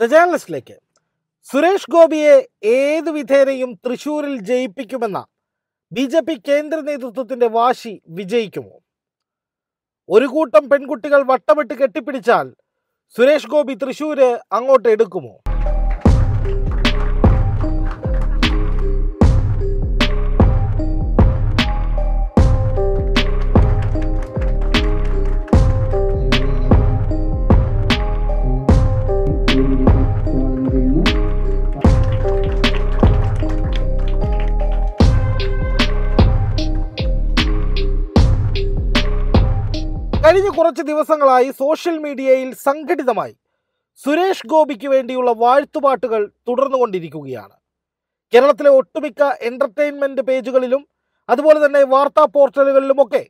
the ജേണലിസ്റ്റിലേക്ക് Suresh ഗോപിയെ ഏത് വിധേനയും തൃശൂരിൽ ജയിപ്പിക്കുമെന്ന ബി ജെ പി കേന്ദ്ര നേതൃത്വത്തിന്റെ വാശി വിജയിക്കുമോ ഒരു കൂട്ടം പെൺകുട്ടികൾ വട്ടമിട്ട് കെട്ടിപ്പിടിച്ചാൽ സുരേഷ് ഗോപി തൃശൂര് അങ്ങോട്ട് എടുക്കുമോ കുറച്ച് ദിവസങ്ങളായി സോഷ്യൽ മീഡിയയിൽ സംഘടിതമായി സുരേഷ് ഗോപിക്ക് വേണ്ടിയുള്ള വാഴ്ത്തുപാട്ടുകൾ തുടർന്നുകൊണ്ടിരിക്കുകയാണ് കേരളത്തിലെ ഒട്ടുമിക്ക എൻ്റർടൈൻമെൻറ്റ് പേജുകളിലും അതുപോലെ തന്നെ വാർത്താ പോർട്ടലുകളിലുമൊക്കെ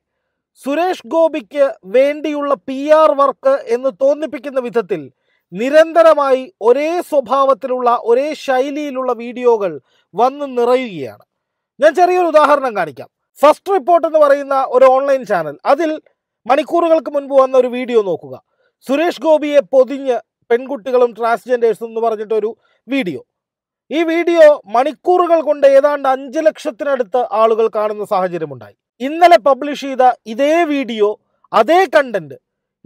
സുരേഷ് ഗോപിക്ക് വേണ്ടിയുള്ള പി ആർ വർക്ക് എന്ന് തോന്നിപ്പിക്കുന്ന വിധത്തിൽ നിരന്തരമായി ഒരേ സ്വഭാവത്തിലുള്ള ഒരേ ശൈലിയിലുള്ള വീഡിയോകൾ വന്ന് നിറയുകയാണ് ഞാൻ ചെറിയൊരു ഉദാഹരണം കാണിക്കാം ഫസ്റ്റ് റിപ്പോർട്ട് എന്ന് പറയുന്ന ഒരു ഓൺലൈൻ ചാനൽ അതിൽ മണിക്കൂറുകൾക്ക് മുൻപ് വന്ന ഒരു വീഡിയോ നോക്കുക സുരേഷ് ഗോപിയെ പൊതിഞ്ഞ് പെൺകുട്ടികളും ട്രാൻസ്ജെൻഡേഴ്സും എന്ന് പറഞ്ഞിട്ടൊരു വീഡിയോ ഈ വീഡിയോ മണിക്കൂറുകൾ കൊണ്ട് ഏതാണ്ട് അഞ്ച് ലക്ഷത്തിനടുത്ത് ആളുകൾ കാണുന്ന സാഹചര്യമുണ്ടായി ഇന്നലെ പബ്ലിഷ് ചെയ്ത ഇതേ വീഡിയോ അതേ കണ്ടന്റ്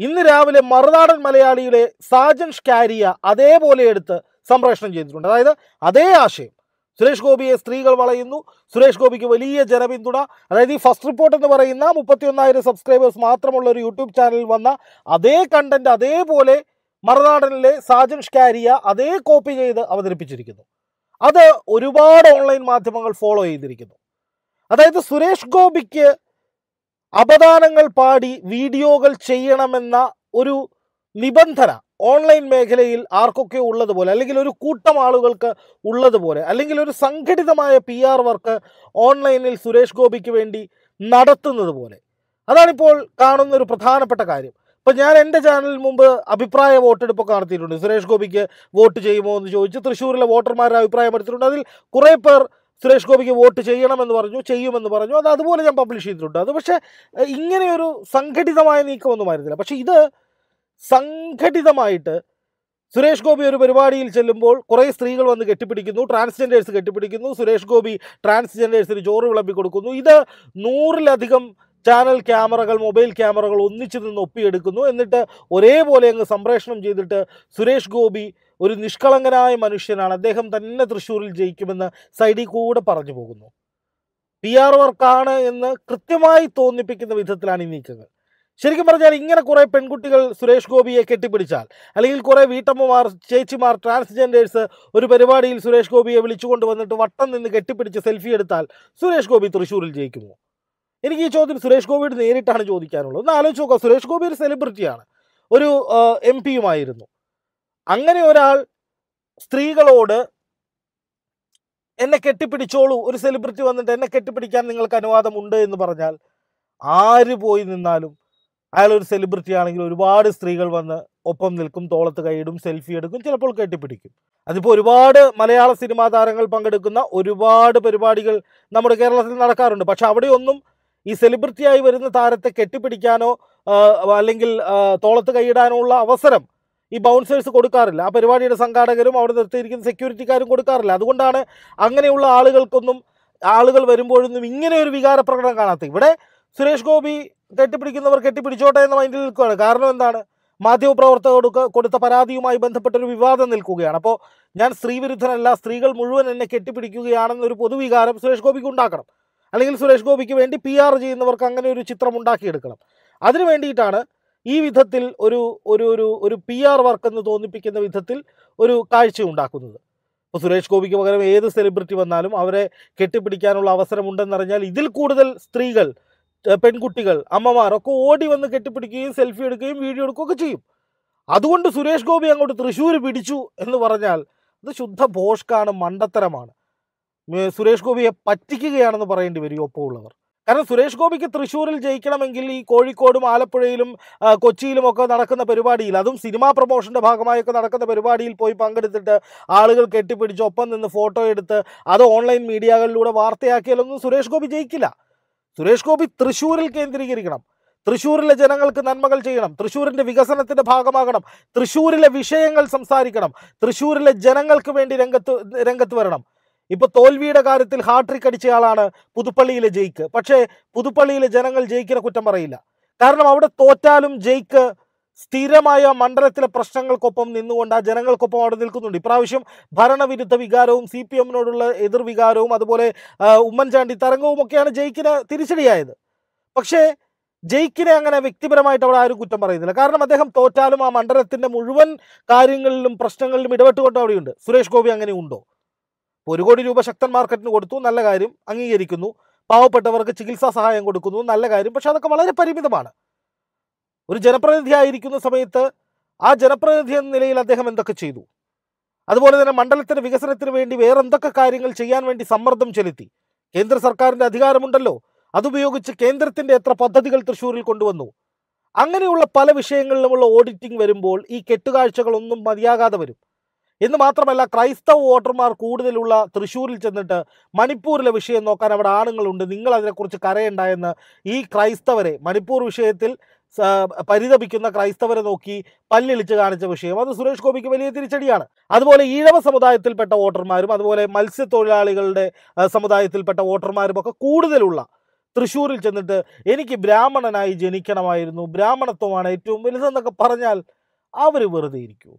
ഇന്ന് രാവിലെ മറുനാടൻ മലയാളിയുടെ സാജൻ ഷ്കാരിയ അതേപോലെ എടുത്ത് സംപ്രേഷണം ചെയ്തിട്ടുണ്ട് അതായത് അതേ ആശയം സുരേഷ് ഗോപിയെ സ്ത്രീകൾ വളയുന്നു സുരേഷ് ഗോപിക്ക് വലിയ ജനപിന്തുണ അതായത് ഈ ഫസ്റ്റ് റിപ്പോർട്ട് എന്ന് പറയുന്ന മുപ്പത്തിയൊന്നായിരം സബ്സ്ക്രൈബേഴ്സ് മാത്രമുള്ള ഒരു യൂട്യൂബ് ചാനലിൽ വന്ന അതേ കണ്ടന്റ് അതേപോലെ മറുനാടനിലെ സാജൻ ഷ്കാരിയ അതേ കോപ്പി ചെയ്ത് അവതരിപ്പിച്ചിരിക്കുന്നു അത് ഒരുപാട് ഓൺലൈൻ മാധ്യമങ്ങൾ ഫോളോ ചെയ്തിരിക്കുന്നു അതായത് സുരേഷ് ഗോപിക്ക് അപദാനങ്ങൾ പാടി വീഡിയോകൾ ചെയ്യണമെന്ന ഒരു നിബന്ധന ഓൺലൈൻ മേഖലയിൽ ആർക്കൊക്കെ ഉള്ളതുപോലെ അല്ലെങ്കിൽ ഒരു കൂട്ടം ആളുകൾക്ക് ഉള്ളതുപോലെ അല്ലെങ്കിൽ ഒരു സംഘടിതമായ പി ആർ വർക്ക് ഓൺലൈനിൽ സുരേഷ് ഗോപിക്ക് വേണ്ടി നടത്തുന്നത് പോലെ അതാണിപ്പോൾ കാണുന്ന ഒരു പ്രധാനപ്പെട്ട കാര്യം ഇപ്പം ഞാൻ എൻ്റെ ചാനൽ മുമ്പ് അഭിപ്രായ വോട്ടെടുപ്പൊക്കെ നടത്തിയിട്ടുണ്ട് സുരേഷ് ഗോപിക്ക് വോട്ട് ചെയ്യുമോ എന്ന് ചോദിച്ച് തൃശ്ശൂരിലെ വോട്ടർമാരുടെ അഭിപ്രായം എടുത്തിട്ടുണ്ട് അതിൽ കുറേ പേർ സുരേഷ് ഗോപിക്ക് വോട്ട് ചെയ്യണമെന്ന് പറഞ്ഞു ചെയ്യുമെന്ന് പറഞ്ഞു അത് അതുപോലെ ഞാൻ പബ്ലിഷ് ചെയ്തിട്ടുണ്ട് അത് പക്ഷേ ഇങ്ങനെയൊരു സംഘടിതമായ നീക്കമൊന്നും ആയിരുന്നില്ല പക്ഷേ ഇത് സംഘടിതമായിട്ട് സുരേഷ് ഗോപി ഒരു പരിപാടിയിൽ ചെല്ലുമ്പോൾ കുറേ സ്ത്രീകൾ വന്ന് കെട്ടിപ്പിടിക്കുന്നു ട്രാൻസ്ജെൻഡേഴ്സ് കെട്ടിപ്പിടിക്കുന്നു സുരേഷ് ഗോപി ട്രാൻസ്ജെൻഡേഴ്സിന് ചോറ് വിളമ്പി കൊടുക്കുന്നു ഇത് നൂറിലധികം ചാനൽ ക്യാമറകൾ മൊബൈൽ ക്യാമറകൾ ഒന്നിച്ചു നിന്ന് ഒപ്പിയെടുക്കുന്നു എന്നിട്ട് ഒരേപോലെ അങ്ങ് സംപ്രേഷണം ചെയ്തിട്ട് സുരേഷ് ഗോപി ഒരു നിഷ്കളങ്കനായ മനുഷ്യനാണ് അദ്ദേഹം തന്നെ തൃശ്ശൂരിൽ ജയിക്കുമെന്ന് സൈഡിൽ കൂടെ പറഞ്ഞു പോകുന്നു പി ആർ വർക്കാണ് എന്ന് കൃത്യമായി തോന്നിപ്പിക്കുന്ന വിധത്തിലാണ് ഈ നീക്കങ്ങൾ ശരിക്കും പറഞ്ഞാൽ ഇങ്ങനെ കുറേ പെൺകുട്ടികൾ സുരേഷ് ഗോപിയെ കെട്ടിപ്പിടിച്ചാൽ അല്ലെങ്കിൽ കുറേ വീട്ടമ്മമാർ ചേച്ചിമാർ ട്രാൻസ്ജെൻഡേഴ്സ് ഒരു പരിപാടിയിൽ സുരേഷ് ഗോപിയെ വിളിച്ചുകൊണ്ട് വന്നിട്ട് വട്ടം നിന്ന് കെട്ടിപ്പിടിച്ച് സെൽഫി എടുത്താൽ സുരേഷ് ഗോപി തൃശ്ശൂരിൽ ജയിക്കുമോ എനിക്ക് ഈ ചോദ്യം സുരേഷ് ഗോപിയോട് നേരിട്ടാണ് ചോദിക്കാനുള്ളത് ഒന്ന് ആലോചിച്ച് നോക്കാം സുരേഷ് ഗോപി ഒരു സെലിബ്രിറ്റിയാണ് ഒരു എം പിയുമായിരുന്നു അങ്ങനെ ഒരാൾ സ്ത്രീകളോട് എന്നെ കെട്ടിപ്പിടിച്ചോളൂ ഒരു സെലിബ്രിറ്റി വന്നിട്ട് എന്നെ കെട്ടിപ്പിടിക്കാൻ നിങ്ങൾക്ക് അനുവാദമുണ്ട് എന്ന് പറഞ്ഞാൽ ആര് പോയി നിന്നാലും അയാൾ ഒരു സെലിബ്രിറ്റി ആണെങ്കിൽ ഒരുപാട് സ്ത്രീകൾ വന്ന് ഒപ്പം നിൽക്കും തോളത്ത് കൈയിടും സെൽഫി എടുക്കും ചിലപ്പോൾ കെട്ടിപ്പിടിക്കും അതിപ്പോൾ ഒരുപാട് മലയാള സിനിമാ താരങ്ങൾ പങ്കെടുക്കുന്ന ഒരുപാട് പരിപാടികൾ നമ്മുടെ കേരളത്തിൽ നടക്കാറുണ്ട് പക്ഷെ അവിടെയൊന്നും ഈ സെലിബ്രിറ്റിയായി വരുന്ന താരത്തെ കെട്ടിപ്പിടിക്കാനോ അല്ലെങ്കിൽ തോളത്ത് കൈയിടാനോ ഉള്ള അവസരം ഈ ബൗൺസേഴ്സ് കൊടുക്കാറില്ല ആ പരിപാടിയുടെ സംഘാടകരും അവിടെ നിർത്തിയിരിക്കുന്ന സെക്യൂരിറ്റിക്കാരും കൊടുക്കാറില്ല അതുകൊണ്ടാണ് അങ്ങനെയുള്ള ആളുകൾക്കൊന്നും ആളുകൾ വരുമ്പോഴൊന്നും ഇങ്ങനെ ഒരു വികാര പ്രകടനം കാണാത്ത ഇവിടെ സുരേഷ് ഗോപി കെട്ടിപ്പിടിക്കുന്നവർ കെട്ടിപ്പിടിച്ചോട്ടെ എന്ന മൈൻഡിൽ നിൽക്കുകയാണ് കാരണം എന്താണ് മാധ്യമപ്രവർത്തകർക്ക് കൊടുത്ത പരാതിയുമായി ബന്ധപ്പെട്ടൊരു വിവാദം നിൽക്കുകയാണ് അപ്പോൾ ഞാൻ സ്ത്രീവിരുദ്ധനല്ല സ്ത്രീകൾ മുഴുവൻ എന്നെ കെട്ടിപ്പിടിക്കുകയാണെന്നൊരു പൊതുവികാരം സുരേഷ് ഗോപിക്ക് ഉണ്ടാക്കണം അല്ലെങ്കിൽ സുരേഷ് ഗോപിക്ക് വേണ്ടി പി ആർ ചെയ്യുന്നവർക്ക് അങ്ങനെ ഒരു ചിത്രം ഉണ്ടാക്കിയെടുക്കണം അതിനു വേണ്ടിയിട്ടാണ് ഈ വിധത്തിൽ ഒരു ഒരു ഒരു ഒരു പി ആർ വർക്ക് എന്ന് തോന്നിപ്പിക്കുന്ന വിധത്തിൽ ഒരു കാഴ്ച ഉണ്ടാക്കുന്നത് ഇപ്പോൾ സുരേഷ് ഗോപിക്ക് പകരം ഏത് സെലിബ്രിറ്റി വന്നാലും അവരെ കെട്ടിപ്പിടിക്കാനുള്ള അവസരമുണ്ടെന്നറിഞ്ഞാൽ ഇതിൽ കൂടുതൽ സ്ത്രീകൾ പെൺകുട്ടികൾ അമ്മമാർ ഒക്കെ ഓടി വന്ന് കെട്ടിപ്പിടിക്കുകയും സെൽഫി എടുക്കുകയും വീഡിയോ എടുക്കുകയൊക്കെ ചെയ്യും അതുകൊണ്ട് സുരേഷ് ഗോപി അങ്ങോട്ട് തൃശ്ശൂർ പിടിച്ചു എന്ന് പറഞ്ഞാൽ അത് ശുദ്ധ ഭോഷ്കാണ് മണ്ടത്തരമാണ് സുരേഷ് ഗോപിയെ പറ്റിക്കുകയാണെന്ന് പറയേണ്ടി വരും ഒപ്പമുള്ളവർ കാരണം സുരേഷ് ഗോപിക്ക് തൃശ്ശൂരിൽ ജയിക്കണമെങ്കിൽ ഈ കോഴിക്കോടും ആലപ്പുഴയിലും കൊച്ചിയിലും ഒക്കെ നടക്കുന്ന പരിപാടിയിൽ അതും സിനിമാ പ്രൊമോഷൻ്റെ ഭാഗമായൊക്കെ നടക്കുന്ന പരിപാടിയിൽ പോയി പങ്കെടുത്തിട്ട് ആളുകൾ കെട്ടിപ്പിടിച്ച് ഒപ്പം നിന്ന് ഫോട്ടോ എടുത്ത് അത് ഓൺലൈൻ മീഡിയകളിലൂടെ വാർത്തയാക്കിയാലൊന്നും സുരേഷ് ഗോപി ജയിക്കില്ല സുരേഷ് ഗോപി തൃശ്ശൂരിൽ കേന്ദ്രീകരിക്കണം തൃശ്ശൂരിലെ ജനങ്ങൾക്ക് നന്മകൾ ചെയ്യണം തൃശ്ശൂരിൻ്റെ വികസനത്തിൻ്റെ ഭാഗമാകണം തൃശ്ശൂരിലെ വിഷയങ്ങൾ സംസാരിക്കണം തൃശ്ശൂരിലെ ജനങ്ങൾക്ക് വേണ്ടി രംഗത്ത് രംഗത്ത് വരണം ഇപ്പൊ തോൽവിയുടെ കാര്യത്തിൽ ഹാട്രിക് അടിച്ചയാളാണ് പുതുപ്പള്ളിയിലെ ജയിക്ക് പക്ഷേ പുതുപ്പള്ളിയിലെ ജനങ്ങൾ ജയിക്കിനെ കുറ്റം പറയില്ല കാരണം അവിടെ തോറ്റാലും ജയിക്ക് സ്ഥിരമായ മണ്ഡലത്തിലെ പ്രശ്നങ്ങൾക്കൊപ്പം നിന്നുകൊണ്ട് ആ ജനങ്ങൾക്കൊപ്പം അവിടെ നിൽക്കുന്നുണ്ട് ഇപ്രാവശ്യം ഭരണവിരുദ്ധ വികാരവും സി പി എമ്മിനോടുള്ള എതിർവികാരവും അതുപോലെ ഉമ്മൻചാണ്ടി തരംഗവും ഒക്കെയാണ് ജയിക്കിന് തിരിച്ചടിയായത് പക്ഷേ ജയിക്കിനെ അങ്ങനെ വ്യക്തിപരമായിട്ട് അവിടെ ആരും കുറ്റം പറയുന്നില്ല കാരണം അദ്ദേഹം തോറ്റാലും ആ മണ്ഡലത്തിൻ്റെ മുഴുവൻ കാര്യങ്ങളിലും പ്രശ്നങ്ങളിലും ഇടപെട്ടുകൊണ്ട് അവിടെയുണ്ട് സുരേഷ് ഗോപി അങ്ങനെ ഉണ്ടോ ഒരു കോടി രൂപ ശക്തൻ മാർക്കറ്റിന് കൊടുത്തു നല്ല കാര്യം അംഗീകരിക്കുന്നു പാവപ്പെട്ടവർക്ക് ചികിത്സാ സഹായം കൊടുക്കുന്നു നല്ല കാര്യം പക്ഷെ അതൊക്കെ വളരെ പരിമിതമാണ് ഒരു ജനപ്രതിനിധിയായിരിക്കുന്ന സമയത്ത് ആ ജനപ്രതിനിധി എന്ന നിലയിൽ അദ്ദേഹം എന്തൊക്കെ ചെയ്തു അതുപോലെ തന്നെ മണ്ഡലത്തിൻ്റെ വികസനത്തിന് വേണ്ടി വേറെ എന്തൊക്കെ കാര്യങ്ങൾ ചെയ്യാൻ വേണ്ടി സമ്മർദ്ദം ചെലുത്തി കേന്ദ്ര സർക്കാരിൻ്റെ അധികാരമുണ്ടല്ലോ അതുപയോഗിച്ച് കേന്ദ്രത്തിൻ്റെ എത്ര പദ്ധതികൾ തൃശ്ശൂരിൽ കൊണ്ടുവന്നു അങ്ങനെയുള്ള പല വിഷയങ്ങളിലുമുള്ള ഓഡിറ്റിംഗ് വരുമ്പോൾ ഈ കെട്ടുകാഴ്ചകളൊന്നും മതിയാകാതെ വരും എന്ന് മാത്രമല്ല ക്രൈസ്തവ വോട്ടർമാർ കൂടുതലുള്ള തൃശ്ശൂരിൽ ചെന്നിട്ട് മണിപ്പൂരിലെ വിഷയം നോക്കാൻ അവിടെ ആണുങ്ങളുണ്ട് നിങ്ങൾ അതിനെക്കുറിച്ച് കരയണ്ട എന്ന് ഈ ക്രൈസ്തവരെ മണിപ്പൂർ വിഷയത്തിൽ പരിതപിക്കുന്ന ക്രൈസ്തവരെ നോക്കി പല്ലിളിച്ച് കാണിച്ച വിഷയം അത് സുരേഷ് ഗോപിക്ക് വലിയ തിരിച്ചടിയാണ് അതുപോലെ ഈഴവ സമുദായത്തിൽപ്പെട്ട വോട്ടർമാരും അതുപോലെ മത്സ്യത്തൊഴിലാളികളുടെ സമുദായത്തിൽപ്പെട്ട വോട്ടർമാരും ഒക്കെ കൂടുതലുള്ള തൃശ്ശൂരിൽ ചെന്നിട്ട് എനിക്ക് ബ്രാഹ്മണനായി ജനിക്കണമായിരുന്നു ബ്രാഹ്മണത്വമാണ് ഏറ്റവും വലുതെന്നൊക്കെ പറഞ്ഞാൽ അവർ വെറുതെ ഇരിക്കൂ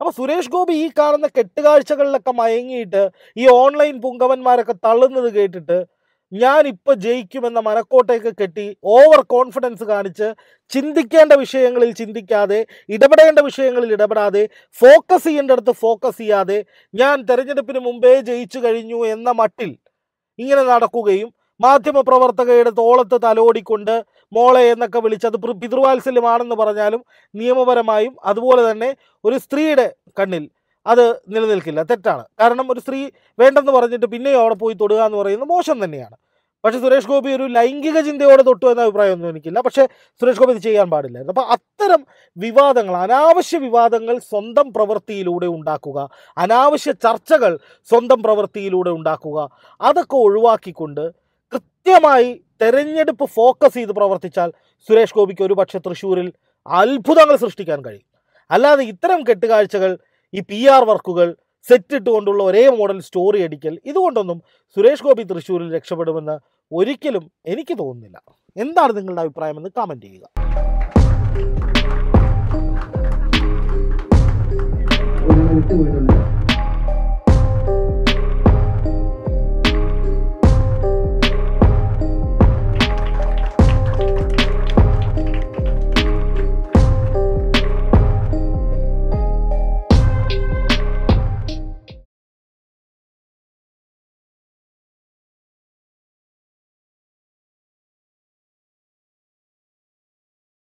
അപ്പോൾ സുരേഷ് ഗോപി ഈ കാണുന്ന കെട്ടുകാഴ്ചകളിലൊക്കെ മയങ്ങിയിട്ട് ഈ ഓൺലൈൻ പുങ്കവന്മാരൊക്കെ തള്ളുന്നത് കേട്ടിട്ട് ഞാൻ ഇപ്പൊ ജയിക്കുമെന്ന മനക്കോട്ടേക്ക് കെട്ടി ഓവർ കോൺഫിഡൻസ് കാണിച്ച് ചിന്തിക്കേണ്ട വിഷയങ്ങളിൽ ചിന്തിക്കാതെ ഇടപെടേണ്ട വിഷയങ്ങളിൽ ഇടപെടാതെ ഫോക്കസ് ചെയ്യേണ്ടടുത്ത് ഫോക്കസ് ചെയ്യാതെ ഞാൻ തെരഞ്ഞെടുപ്പിന് മുമ്പേ ജയിച്ചു കഴിഞ്ഞു എന്ന മട്ടിൽ ഇങ്ങനെ നടക്കുകയും മാധ്യമപ്രവർത്തകയുടെ തോളത്ത് തലോടിക്കൊണ്ട് മോളെ എന്നൊക്കെ അത് പിതൃവാത്സല്യമാണെന്ന് പറഞ്ഞാലും നിയമപരമായും അതുപോലെ തന്നെ ഒരു സ്ത്രീയുടെ കണ്ണിൽ അത് നിലനിൽക്കില്ല തെറ്റാണ് കാരണം ഒരു സ്ത്രീ വേണ്ടെന്ന് പറഞ്ഞിട്ട് പിന്നെയും അവിടെ പോയി തൊടുക എന്ന് പറയുന്നത് മോശം തന്നെയാണ് പക്ഷേ സുരേഷ് ഗോപി ഒരു ലൈംഗിക ചിന്തയോടെ തൊട്ടു എന്ന അഭിപ്രായമൊന്നും എനിക്കില്ല പക്ഷേ സുരേഷ് ഗോപി ഇത് ചെയ്യാൻ പാടില്ലായിരുന്നു അപ്പോൾ അത്തരം വിവാദങ്ങൾ അനാവശ്യ വിവാദങ്ങൾ സ്വന്തം പ്രവൃത്തിയിലൂടെ ഉണ്ടാക്കുക അനാവശ്യ ചർച്ചകൾ സ്വന്തം പ്രവൃത്തിയിലൂടെ ഉണ്ടാക്കുക അതൊക്കെ ഒഴിവാക്കിക്കൊണ്ട് കൃത്യമായി തെരഞ്ഞെടുപ്പ് ഫോക്കസ് ചെയ്ത് പ്രവർത്തിച്ചാൽ സുരേഷ് ഗോപിക്ക് ഒരുപക്ഷെ തൃശ്ശൂരിൽ അത്ഭുതങ്ങൾ സൃഷ്ടിക്കാൻ കഴിയും അല്ലാതെ ഇത്തരം കെട്ടുകാഴ്ചകൾ ഈ പി ആർ വർക്കുകൾ സെറ്റ് ഇട്ടുകൊണ്ടുള്ള ഒരേ മോഡൽ സ്റ്റോറി അടിക്കൽ ഇതുകൊണ്ടൊന്നും സുരേഷ് ഗോപി തൃശ്ശൂരിൽ രക്ഷപ്പെടുമെന്ന് ഒരിക്കലും എനിക്ക് തോന്നുന്നില്ല എന്താണ് നിങ്ങളുടെ അഭിപ്രായം എന്ന് കമൻറ്റ് ചെയ്യുക